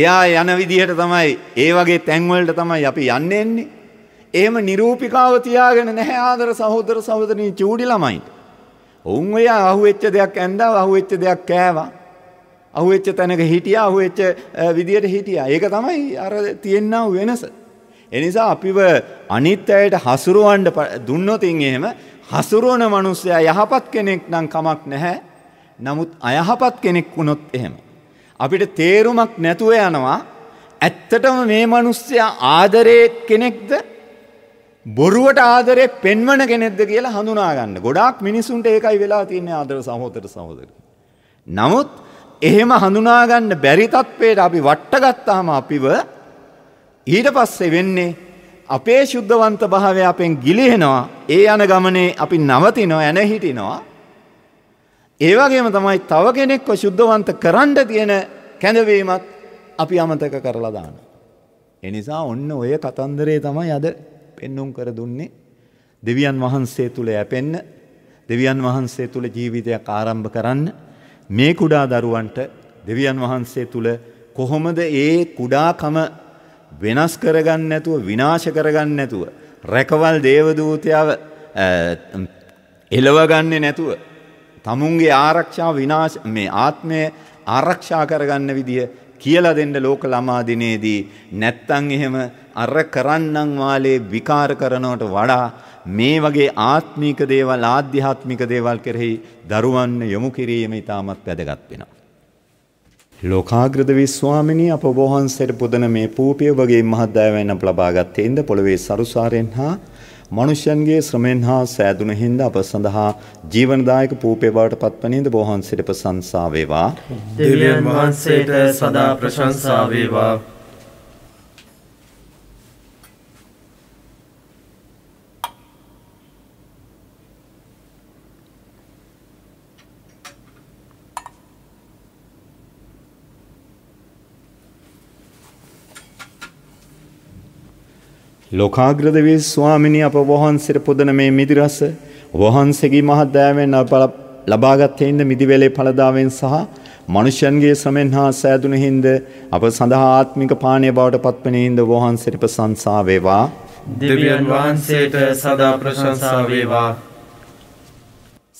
එයා යන විදිහට තමයි ඒ වගේ තැන්වලට තමයි අපි යන්න එන්නේ. එහෙම නිරූපිකාව තියාගෙන නැහැ ආදර සහෝදර සහෝදරී චූඩි ළමයින්ට. ඔවුන් ඔය අහුවෙච්ච දෙයක් ඇන්දා අහුවෙච්ච දෙයක් කෑවා. අහුවෙච්ච තැනක හිටියා අහුවෙච්ච විදියට හිටියා. ඒක තමයි අර තියෙනා වෙනස. එනිසා අපිව අනිත් අයට හසුරවන්න දුන්නොතින් එහෙම හසුරුවන මනුස්සයා යහපත් කෙනෙක් නම් කමක් නැහැ. නමුත් අයහපත් කෙනෙක් වුණොත් එහෙම. අපිට තේරුමක් නැතුව යනවා ඇත්තටම මේ මනුස්සයා ආදරේ කෙනෙක්ද බොරුවට ආදරේ පෙන්වන කෙනෙක්ද කියලා හඳුනාගන්න. ගොඩාක් මිනිසුන්ට ඒකයි වෙලා තියෙන්නේ ආදර සහෝදර සහෝදර. නමුත් එහෙම හඳුනාගන්න බැරි තත්ත්වයට අපි වට්ටගත්තාම අපිව ඊට පස්සේ වෙන්නේ අපේ ශුද්ධවන්ත භාවය අපෙන් ගිලිහෙනවා ඒ යන ගමනේ අපි නවතිනවා ඇන හිටිනවා. ඒ වගේම තමයි තව කෙනෙක්ව ශුද්ධවන්ත කරන්න තියෙන කැඳවීමත් අපි අමතක කරලා දාන. එනිසා ඔන්න ඔය කතන්දරේ තමයි අද පෙන්නුම් කර දුන්නේ දෙවියන් වහන්සේ තුළ ඇපෙන්න දෙවියන් වහන්සේ තුළ ජීවිතයක් ආරම්භ කරන්න මේ කුඩා දරුවන්ට දෙවියන් වහන්සේ තුළ කොහොමද ඒ කුඩාකම වෙනස් කරගන්න නැතුව විනාශ කරගන්න නැතුව රැකවල් දේවදූතයාව එලවගන්නේ නැතුව තමුන්ගේ ආරක්ෂා විනාශ මේ ආත්මය ආරක්ෂා කරගන්න විදිය කියලා දෙන්න ලෝක ළමා දිනේදී නැත්තම් එහෙම අර කරන්නම් වාලේ විකාර කරනවට වඩා මේ වගේ ආත්මික දේවල් ආධ්‍යාත්මික දේවල් කෙරෙහි දරුවන් යොමු කිරීම ඉතාමත් වැදගත් වෙනවා ලෝකාග්‍රද වී ස්වාමිනී අප ඔබ වහන්සේට පුදන මේ පූපිය ඔබගේ මහත් දයාවෙන් අප ලබා ගත්තේ ඉඳ පොළවේ සරුසාරෙන් හා මනුෂ්‍යයන්ගේ ශ්‍රමයෙන් හා සෑදුන හින්ද අප සඳහා ජීවනදායක පූපේ බවට පත්වනින්ද බෝහන්සේට ප්‍රශංසා වේවා. දෙවියන් වහන්සේට සදා ප්‍රශංසා වේවා. ලෝකාග්‍රද වී ස්වාමිනී අප වහන්සේට පොදන මේ මිදිරස වහන්සේගේ මහත් දෑවෙන් අප ලබාගත්තේ ඉන්න මිදිවැලේ ඵලදාවෙන් සහ මනුෂ්‍යයන්ගේ සමෙන් හා සෑදුණු හින්ද අප සඳහා ආත්මික පානය බවට පත්වන හින්ද වහන්සේට ප්‍රශංසා වේවා. දෙවියන් වහන්සේට සදා ප්‍රශංසා වේවා.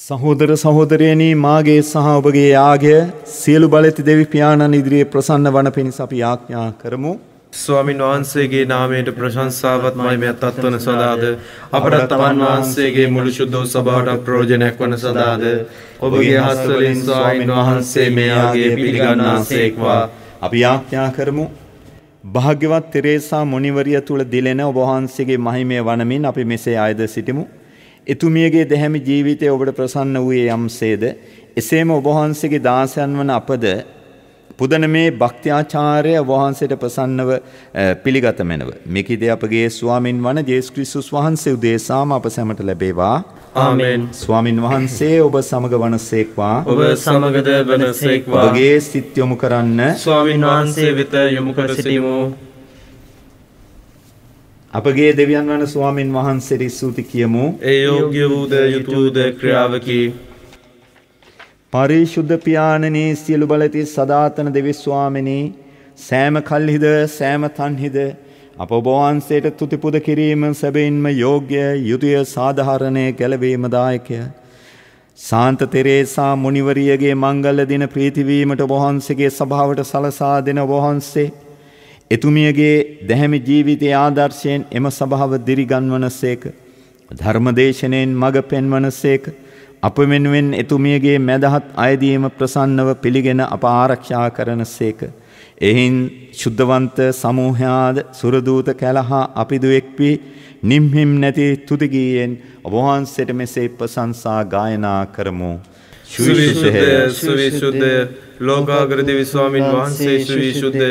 සහෝදර සහෝදරයනි මාගේ සහ ඔබගේ යාගය සියලු බලති දෙවි පියාණන් ඉදිරියේ ප්‍රසන්න වන පිණිස අපි ආඥා කරමු. ස්වාමින් වහන්සේගේ නාමයට ප්‍රශංසාවත්මයි මේ තත්වන සදාද අපට තමන් වහන්සේගේ මුළු සුද්ධෝ සභාවට ප්‍රයෝජනයක් වන සදාද ඔබගේ හස්වලින් ස්වාමින් වහන්සේ මෙයාගේ පිළිගන්නාසේක්වා අපි යාඥා කරමු භාග්‍යවත් තෙරේසා මොනිවරිය තුල දිලෙන ඔබ වහන්සේගේ මහිමය වනමින් අපි මෙසේ ආයද සිටිමු එතුමියගේ දෙහැමි ජීවිතය ඔබට ප්‍රසන්න වූයේ යම්සේද එසේම ඔබ වහන්සේගේ දාසයන් වන අපද පුදන මේ භක්ත්‍යාචාර්ය වහන්සේට ප්‍රසන්නව පිළිගත මැනව. මෙකිදේ අපගේ ස්වාමින් වන ජේසු ක්‍රිස්තුස් වහන්සේ උදෙසාම අප සැමට ලැබේවා. ආමෙන්. ස්වාමින් වහන්සේ ඔබ සමග වනසේක්වා. ඔබ සමගද වනසේක්වා. ඔබගේ සිත් යොමු කරන්න ස්වාමින් වහන්සේ වෙත යොමු කර සිටිමු. අපගේ දෙවියන් වන ස්වාමින් වහන්සේට ස්තුති කියමු. ඒ යෝග්‍ය වූද යුතුයද ක්‍රියාවකී පරිශුද්ධ පියාණනේ සියලු බලති සදාතන දෙවිස්වාමිනී සෑම කල්හිද සෑම තන්හිද අප ඔබවහන්සේට තුතිපුද කිරීම සැබයින්ම යෝග්‍ය යුතුය සාධාරණය ගැලවීම දායකය. සාන්ත තෙරේසා මුනිවරියගේ මංගල්ල දින ප්‍රීතිවීමට වහන්සේගේ සභාවට සලසා දෙන වහන්සේ. එතුමියගේ දැහැමි ජීවිතය ආදර්ශයෙන් එම සභාව දිරිගන්වන සේක. ධර්මදේශනයෙන් මඟ පෙන්වන සේක. අප වෙනුවෙන් එතුමියගේ මැදහත් අයදීම ප්‍රසන්නව පිළිගෙන අප ආරක්ෂා කරන සේක. එහින් ශුද්ධවන්ත සමූහයාද සුරදූත කැලහා අපිදුවෙක්වී නිම්හිම් නැති තුතිගීයෙන් ඔබහන්සට මෙසේ ප්‍රසංසා ගායනා කරමු. ශවිශුද්ධය සුවිශුද්ධය ලෝකාගරදි විස්වාමින් වහන්සේ ශවිශුද්ධය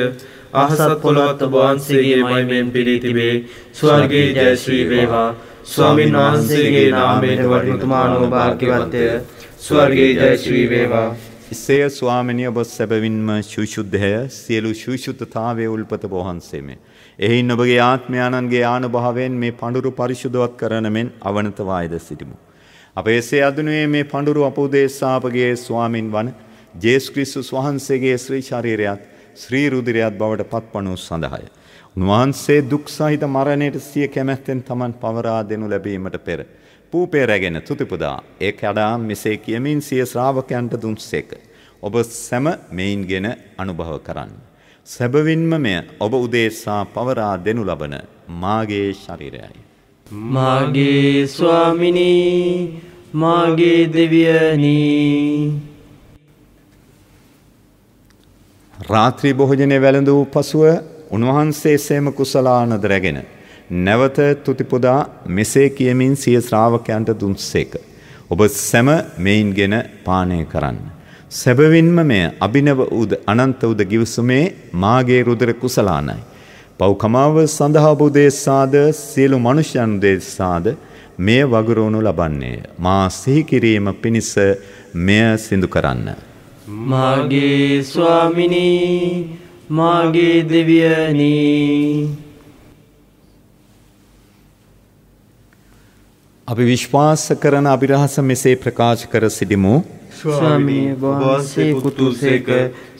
අහසත් පොළොත් ඔබහන්සේගේ මයිමෙන් පිළිතිබේ ස්වර්ගේ ජැශ්‍රී වේවා. ස්වාමීන් වහන්සේගේ නාමයට වටිනුතුමානෝ භාග්‍යවත්ය ස්වර්ගේ ජයශ්‍රී වේවා. ඉසේය ස්වාමිනිය ඔබ සැබවින්ම ශුෂුද්ධය සියලු ශුෂුද්ධතාවය උල්පත වහන්සේමේ. එහින් ඔබගේ ආත්මයාණන්ගේ ආනුභාවයෙන් මේ පඳුරු පරිශුද්ධවත් කරන මෙන් අවනතවායද සිටිමු. අප එසේ අදනුවේ මේ පඳුරු අපෝදේශාපගේ ස්වාමින් වන ජේස් ක්‍රිස්තුස් වහන්සේගේ ශ්‍රී ශරීරයත් ශ්‍රී රුධිරයත් බවට පත්පණු සඳහාය. උන්වහන්සේ දුක් සහිත මරණයට සිය කැමැත්තෙන් Taman පවරා දෙනු ලැබීමට පෙර පූපේ රැගෙන තුතිපදා ඒ කඩා මෙසේ කියමින් සිය ශ්‍රාවකයන්ට දුන්සේක. ඔබ සැම මෙයින්ගෙන අනුභව කරන්න. සැබවින්ම මෙය ඔබ උදේසා පවරා දෙනු ලබන මාගේ ශරීරයයි. මාගේ ස්වාමිනී මාගේ දෙවියනී රාත්‍රී භෝජනය වැළඳ වූ පසුව උන්වහන්සේ එසේම කුසලානද රැගෙන නැවත තුතිපොදා මෙසේ කියමින් සිය ශ්‍රාවකයන්ට දුන්සේක. ඔබ සැම මෙයින්ගෙන පානය කරන්න. සැබවින්ම මෙය අභිනව උද අනන්ත උද ගිවිසුමේ මාගේ රුදර කුසලානයි. පෞකමාව සඳහා බුදේශාද සියලු මනුෂ්‍යයන් දේශාද මෙය වගුරුණු ලබන්නේ. මා සිහිකිරීම පිණිස මෙය සිදු කරන්න. මාගේ ස්වාමිනී මාගේ දෙවියනී අපි විශ්වාස කරන අභිරහස මෙසේ ප්‍රකාශ කර සිටිමු ස්වාමී වහන්සේ කුතුසේක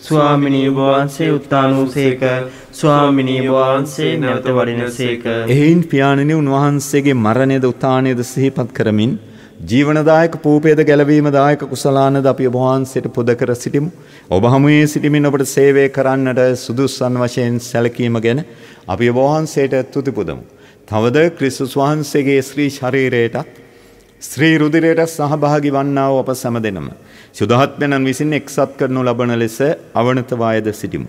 ස්වාමිනී වහන්සේ උත්තානුසේක ස්වාමිනී වහන්සේ නැවත වඩිනසේක එයින් පියාණනි උන්වහන්සේගේ මරණයද උත්ථානයද සිහිපත් කරමින් ජීවනදායක පූපේද ගැලවීම දායක කුසලානද අපි ඔබහන්සට පුද කර සිටිමු. ඔබ හමුවේ සිටිමින් ඔබට සේවය කරන්නට සුදුස්සන් වශයෙන් සැලකීම ගැන අපි ඔබහන්සේට තුතිපුදමු. තවද ක්‍රිස්සුස් වහන්සේගේ ශ්‍රී ශරීරයටත් ශ්‍රී රුදිරයට සහභාගි වන්නාව අප සැම දෙනම. සුදහත්මැනන් විසින් එක්සත් කරනු ලබන ලෙස අවනතවායද සිටිමු.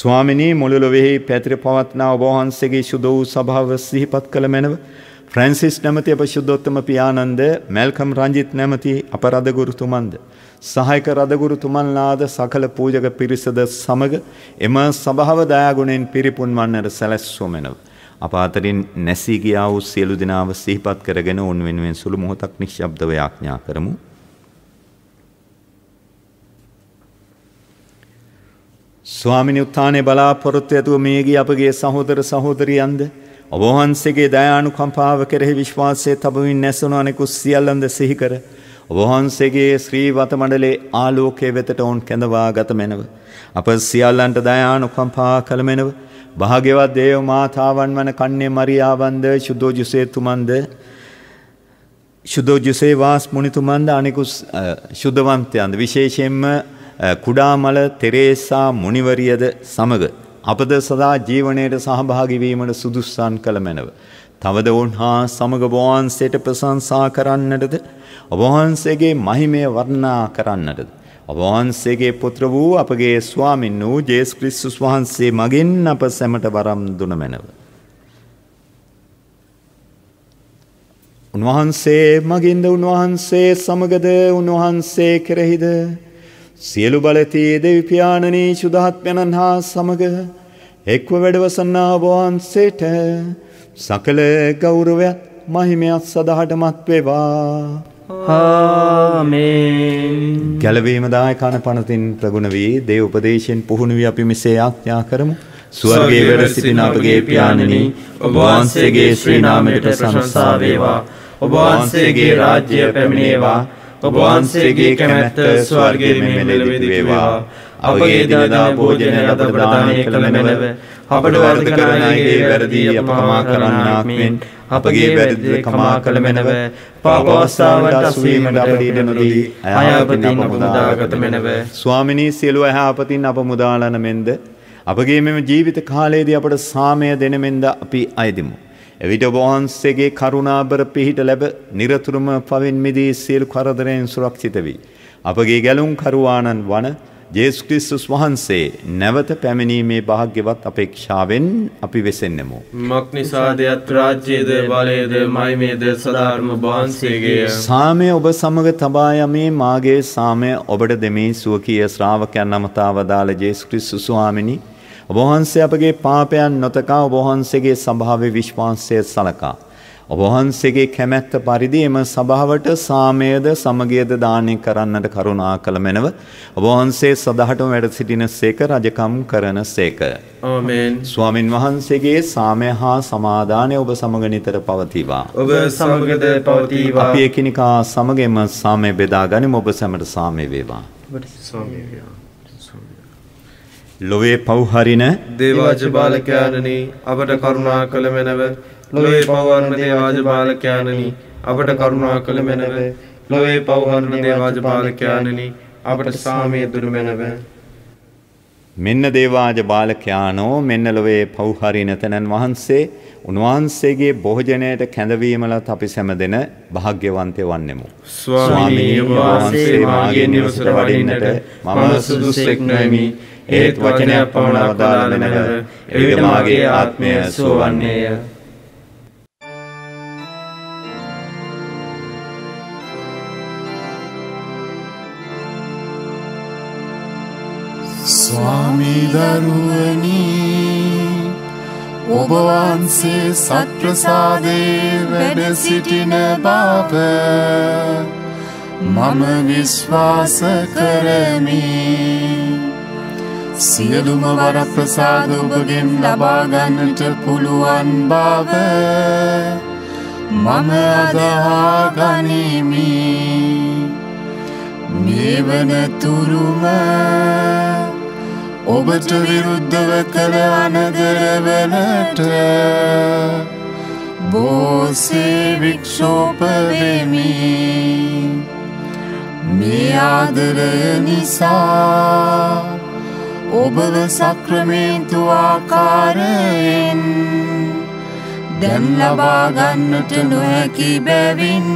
ස්වාමිනී මුළුලොවෙහි පැතිර පවත්නා ඔබහන්සේගේ ශුද වූ සභාව සිහිපත් කළ මැනව ෆ්‍රැන්සිස් නැමති අපශුද්ධොත්තම පියානන්ද මැල්කම් රංජිත් නැමති අප රදගුරුතුමන්ද. සහයක රදගුරුතුමන්ලාද සකල පූජක පිරිසද සමග එම සභාව දයාගුණෙන් පිරිපුන් වන්නට සැලැස්වමෙනව. අප අතරින් නැසී ගියා වූ සියලු දෙනාව සිහිපත් කරගෙන උන් වෙනුවෙන් සුළු මොහොතක් නිශ්ශබ්දව යාඥා කරමු. ස්වාමිනි උත්ථානයේ බලාපොරොත්තු ඇතුව මේගිය අපගේ සහෝදර සහෝදරියන්ද ඔබහන්සේගේ දයානුකම්පාව කෙරෙහි විශ්වාසය තබමින් නැසුණු අනෙකු සියල්ලන්ද සිහිකර ඔබහන්සේගේ ශ්‍රී වතමඩලේ ආලෝකය වෙතට ඔවුන් කැඳවා ගත මෙනව. අප සියල්ලන්ට දයානුකම්පා කළමෙනව භාගෙවත් දේව මාතාවන් වන කන්නේ මරියාවන්ද ශුද්ධෝජුසේ තුමන්ද ශුද්ධෝජුසේ වාස් මුනිතුමන්ද අනෙකු ශුද්ධවන්තයන්ද විශේෂයෙන්ම කුඩාමල තෙරේසා මුනිවරියද සමග අපද සදා ජීවනයට සහභාගිවීමට සුදුස්සන් කළ මැනව. තවද ඔවුන් හා සමග වහන්සේට ප්‍රසංසා කරන්නටද ඔබහන්සේගේ මහිමය වර්ණා කරන්නටද. ඔබහන්සේගේ පුත්‍ර වූ අපගේ ස්වාමින් වූ ජේස් ක්‍රිස්සුස් වහන්සේ මගින් අප සැමට වරම් දුන මැනව. උන්වහන්සේ මගින්ද උන්වහන්සේ සමගද උන්වහන්සේ කෙරෙහිද සියලු බලතයේ දෙවිපාණනී ශුදහත්මයණන් හා සමග එක්ව වැඩවසන්නා වහන්සේට සකල ගෞරවයත් මහිමයත් සදහට මත්වේවා. ගැලවීම දායකන පනතින් ප්‍රගුණ වී දේ උපදේශයෙන් පුහුණු වී අපි මෙසේ ආඥා කරමු. ස්වර්ගයේ වැඩ සිටින අපගේ පියාණනි ඔබ වහන්සේගේ ශ්‍රී නාමයට ප්‍රශංසා වේවා. ඔබ වහන්සේගේ රාජ්‍ය පැමිණේවා. ඔබවහන්සේගේ කැමැත්ත ස්වර්ගයේ මෙලෙලෙවිදි වේවා. අපගේ දිනදා භෝජනය අද ප්‍රදානය කළ මෙලව අපට වර්ධ කරන අයගේ වැරදි අපහමා කරන්නාක් මෙන් අපගේ වැරදි කමා කළ මෙනව පාප අවස්ථාවට අසුවීමට අපට ඉඩ නොදී අයහපතින් අප මුදාගත මෙනව ස්වාමිනී සියලු අයහපතින් අප මුදාලන මෙන්ද අපගේ මෙම ජීවිත කාලයේදී අපට සාමය දෙන මෙන්ද අපි අයදිමු එවිට ඔබවහන්සේගේ කරුණාබර පිහිට ලැබ නිරතුරුම පවෙන් මිදී සියලු කරදරයෙන් සුරක්ෂිත වී. අපගේ ගැලුම් කරුවාණන් වන ජේසු ක්‍රිස්තුස් වහන්සේ නැවත පැමිණීමේ භාග්‍යවත් අපේක්ෂාවෙන් අපි වෙසෙන්නෙමු. මක් නිසාද අත්රාජ්‍යයේද බලයේද මයිමේද සදාර්ම වහන්සේගේ සාමය ඔබ සමග තබා යමේ මාගේ සාමය ඔබට දෙමින් සුවකීය ශ්‍රාවකයන් නමතා වදාළ ජේසු ක්‍රිස්තුස් ස්වාමිනී ඔබ වහන්සේ අපගේ පාපයන් නොතකා ඔබ වහන්සේගේ සභාවේ විශ්වාසය සලකා ඔබ වහන්සේගේ කැමැත්ත පරිදි එම සභාවට සාමයේද සමගියද දානය කරන්නට කරුණා කළ මැනව ඔබ වහන්සේ සදහටම වැඩ සිටිනසේක රජකම් කරනසේක. ආමෙන්. ස්වාමින් වහන්සේගේ සාමය හා සමාදානය ඔබ සමග නිතර පවතිවා. ඔබ සමගද පවතිවා. අපි එකිනෙකා සමගෙම සාමය බෙදා ගනිමු ඔබ සැමට සාමය වේවා. ඔබට සාමය වේවා. ලොවේ පව්හරින දේවාජ බාලකයානනී අපට කරුණා කළ මැනව ලොවේ පවන්න දේවාජ බාලකයානනී අපට කරුණා කළ මැනව ලොවේ පවහරණ දේවාජ බාලකයානනී අපට සාමය දුරු මැනව මෙන්න දේවාජ බාලකයානෝ මෙන්න ලොවේ පෞහරි නැතනන් වහන්සේ උන්වහන්සේගේ බොහජනයට කැඳවීමලත් අපි සැම දෙන භාග්‍යවන්තය වන්නෙමු. ස්වාමී වහන්සේ මාගේ නිවසට වඩින්නට මම සුදුසෙක් නොයමි හේතු වචනයක් පමණ අවදාළ නැහැව. එවිට මාගේ ආත්මය සුවවන්නේය. ස්වාමී දරුවනි ඔබ වහන්සේ සත්ප්‍රසාදේ වැඩ සිටින බව මම විශ්වාස කරමි සියලුම වරප්‍රසාද ඔබගෙන් ලබාගන්නට පුළුවන් බව මම අදහාගනිමි මේවනතුරුම ඔබට විරුද්ධව කළ අනදරවලට බෝසේ වික්ෂෝපවෙමි මේ ආදරය නිසා ඔබව සක්‍රමේන්තු ආකාරයෙන් දැන් ලබාගන්නට නොහැකි බැවින්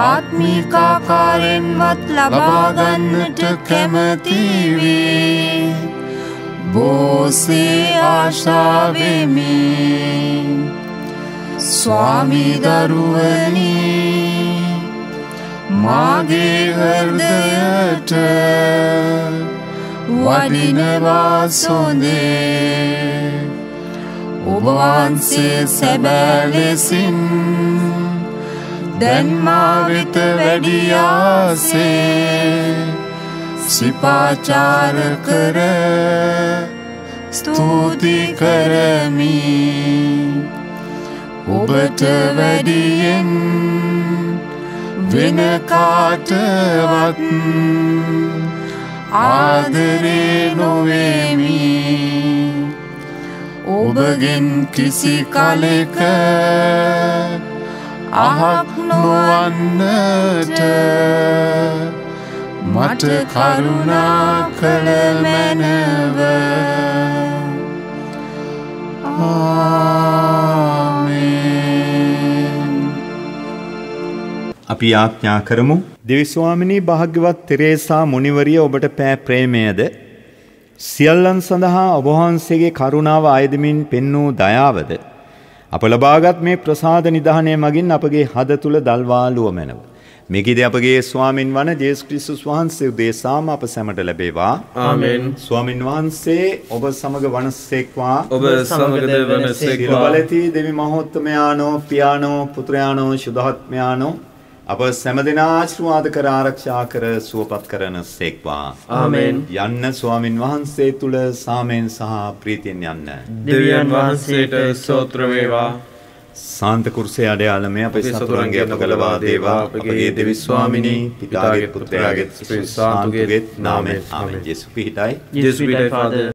ආත්මිකාකාරෙන්වත් ලබාගන්නට කැමතිවී බෝසේ ආශාවමි ස්වාමිදරුවනී මාගේ හර්දයට වඩිනවා සොඳේ ඔබවන්සේ සැබෑලෙසින් දැන්මාවිත වැඩියාසේ සිපාචාර කර ස්තුති කරමි ඔබට වැඩියෙන් වෙන කාටවත් ආදරේ නොවේමි ඔබගෙන් කිසි කලෙක අහක් නොවන්නට මට කරුණා කළ මැනව අපි ආඥා කරමු දෙවිස්වාමිනී භාග්‍යවත් තෙරේසා මුනිවරිය ඔබට පෑ ප්‍රේමයද සියල්ලන් සඳහා ඔබවහන්සේගේ කරුණාව අයදමින් පෙන්වූ දයාවද අප ලබාගත් මේ ප්‍රසාද නිධානය මගින් අපගේ හද තුළ දල්වාලුව මැනව. මෙකිද අපගේ ස්වාමින් වන ජේස් ක්‍රිස්සුස් වහන්සේ උදේසාම අප සැමට ලැබේවා ආමෙන් ස්වාමින් වහන්සේ ඔබ සමග වනස්සෙක්වා ඔබ සමගද වනස්සෙක්වා බලති දෙවි මහෝත්තමයානෝ පියානෝ පුත්‍රයානෝ සුදහත්මයානෝ අප සෑමදෙනා ආශිර්වාද කර ආරක්ෂා කර සුවපත් කරන සේක්වා. ආමෙන්. යන්න ස්වාමින් වහන්සේ තුල සාමෙන් සහ ප්‍රීතියෙන් යන්න. දෙවියන් වහන්සේට සෝත්‍ර වේවා. සාන්ත කුර්සේ අඩයාලමේ අපේ සතුරන්ගේ අප කළවා දේවා අපගේ දෙවි ස්වාමිනී පිතාගේ පුත්‍රයාගේ ස්වාමතුගේ නාමයෙන් ආමෙන් ජේසුස් පිහිටයි ජේසුස් පිහිටයි ෆාදර්